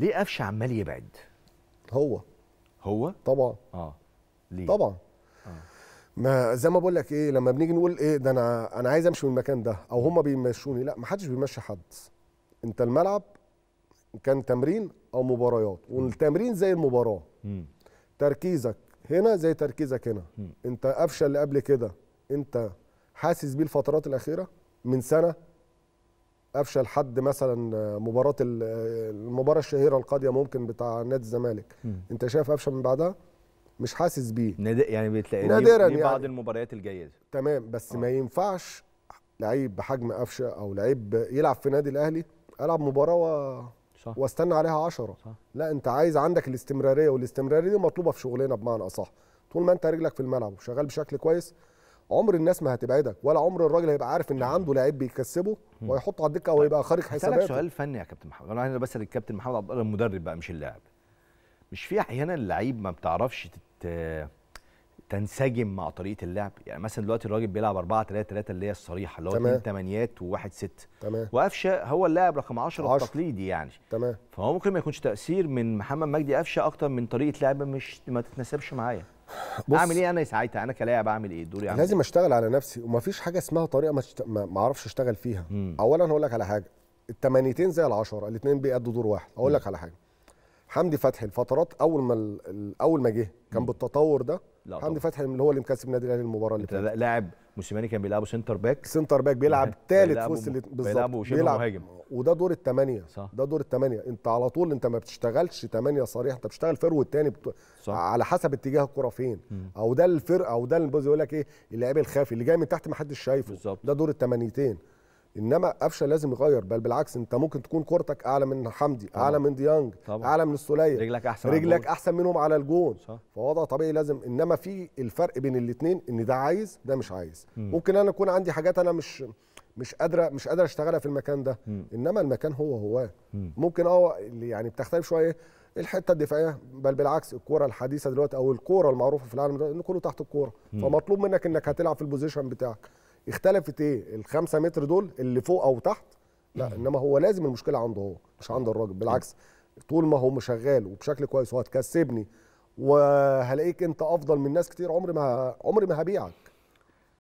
ليه قفشه عمال يبعد هو هو طبعا اه ليه طبعا آه. ما زي ما بقول لك ايه لما بنيجي نقول ايه ده انا انا عايز امشي من المكان ده او هم بيمشوني لا ما حدش بيمشي حد انت الملعب كان تمرين او مباريات والتمرين زي المباراه تركيزك هنا زي تركيزك هنا انت قفشه اللي قبل كده انت حاسس بيه الفترات الاخيره من سنه افشل حد مثلا آه، مباراه آه، المباراه الشهيره القاضيه ممكن بتاع نادي الزمالك انت شايف افشل من بعدها مش حاسس بيه نادر يعني بتلاقي نادرا يعني بعض المباريات الجيده تمام بس آه. ما ينفعش لعيب بحجم قفشه او لعيب يلعب في نادي الاهلي العب مباراه و... واستنى عليها 10 لا انت عايز عندك الاستمراريه والاستمراريه دي مطلوبه في شغلنا بمعنى اصح طول ما انت رجلك في الملعب وشغال بشكل كويس عمر الناس ما هتبعدك ولا عمر الراجل هيبقى عارف ان عنده لعيب بيكسبه وهيحطه على الدكه وهيبقى طيب، خارج حساباته سؤال فني يا كابتن محمد انا عايز بس الكابتن محمد عبد الله المدرب بقى مش اللاعب مش في احيانا اللعيب ما بتعرفش تت... تنسجم مع طريقه اللعب يعني مثلا دلوقتي الراجل بيلعب 4 3 3 اللي هي الصريحه اللي هو 2 8 و1 6 تمام وقفشه هو اللاعب رقم 10 التقليدي يعني تمام فهو ممكن ما يكونش تاثير من محمد مجدي قفشه اكتر من طريقه لعب مش ما تتناسبش معايا اعمل ايه انا ساعتها انا كلاعب اعمل ايه دوري اعمل لازم إيه؟ اشتغل على نفسي ومفيش حاجه اسمها طريقه ما, ما اعرفش اشتغل فيها مم. اولا هقول لك على حاجه التمانيتين زي العشرة الاثنين بيأدوا دور واحد اقول لك على حاجه حمدي فتحي الفترات اول ما اول ما جه كان بالتطور ده لا حمدي فتحي اللي هو اللي مكسب النادي الاهلي المباراه اللي فاتت لاعب موسيماني كان بيلعبه سنتر باك سنتر باك بيلعب ثالث في وسط بالظبط بيلعب مهاجم وده دور الثمانيه صح ده دور الثمانيه انت على طول انت ما بتشتغلش ثمانيه صريح انت بتشتغل فرو الثاني بت... صح. على حسب اتجاه الكره فين م. او ده الفرقه او ده اللي بيقول لك ايه اللاعب الخافي اللي جاي من تحت ما حدش شايفه بالزبط. ده دور الثمانيتين انما قفشه لازم يغير بل بالعكس انت ممكن تكون كورتك اعلى من حمدي طبعا. اعلى من ديانج طبعا. اعلى من السوليه رجلك احسن رجلك احسن منهم على الجون صح. فوضع طبيعي لازم انما في الفرق بين الاثنين ان ده عايز ده مش عايز م. ممكن انا اكون عندي حاجات انا مش مش قادره مش قادره اشتغلها في المكان ده م. انما المكان هو هواه ممكن اه يعني بتختلف شويه الحته الدفاعيه بل بالعكس الكوره الحديثه دلوقتي او الكوره المعروفه في العالم ده ان كله تحت الكوره فمطلوب منك انك هتلعب في البوزيشن بتاعك اختلفت ايه الخمسة متر دول اللي فوق او تحت لا انما هو لازم المشكله عنده هو مش عند الراجل بالعكس طول ما هو شغال وبشكل كويس وهتكسبني وهلاقيك انت افضل من ناس كتير عمري ما عمري ما هبيعك